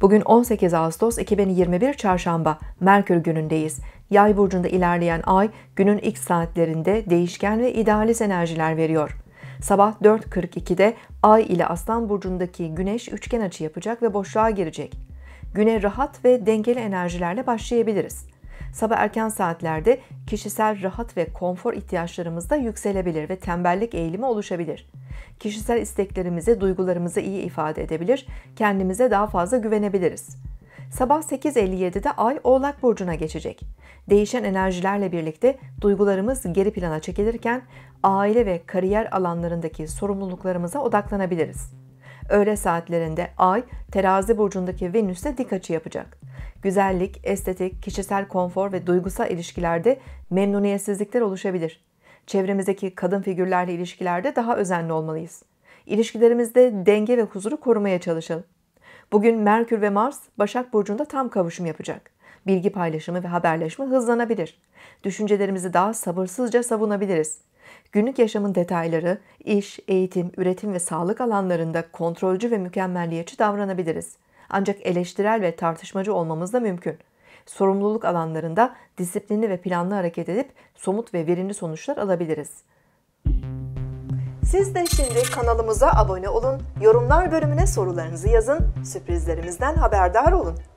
Bugün 18 Ağustos 2021 Çarşamba Merkür günündeyiz. Yay burcunda ilerleyen ay günün ilk saatlerinde değişken ve idealist enerjiler veriyor. Sabah 4.42'de Ay ile Aslan burcundaki Güneş üçgen açı yapacak ve boşluğa girecek. Güne rahat ve dengeli enerjilerle başlayabiliriz. Sabah erken saatlerde kişisel rahat ve konfor ihtiyaçlarımızda yükselebilir ve tembellik eğilimi oluşabilir. Kişisel isteklerimizi, duygularımızı iyi ifade edebilir, kendimize daha fazla güvenebiliriz. Sabah 8.57'de Ay Oğlak burcuna geçecek. Değişen enerjilerle birlikte duygularımız geri plana çekilirken aile ve kariyer alanlarındaki sorumluluklarımıza odaklanabiliriz. Öğle saatlerinde Ay, terazi burcundaki Venüs'e dik açı yapacak. Güzellik, estetik, kişisel konfor ve duygusal ilişkilerde memnuniyetsizlikler oluşabilir. Çevremizdeki kadın figürlerle ilişkilerde daha özenli olmalıyız. İlişkilerimizde denge ve huzuru korumaya çalışalım. Bugün Merkür ve Mars Başak Burcu'nda tam kavuşum yapacak. Bilgi paylaşımı ve haberleşme hızlanabilir. Düşüncelerimizi daha sabırsızca savunabiliriz günlük yaşamın detayları, iş, eğitim, üretim ve sağlık alanlarında kontrolcü ve mükemmelliyetçi davranabiliriz. Ancak eleştirel ve tartışmacı olmamız da mümkün. Sorumluluk alanlarında disiplinli ve planlı hareket edip somut ve verimli sonuçlar alabiliriz. Siz de şimdi kanalımıza abone olun, yorumlar bölümüne sorularınızı yazın, sürprizlerimizden haberdar olun.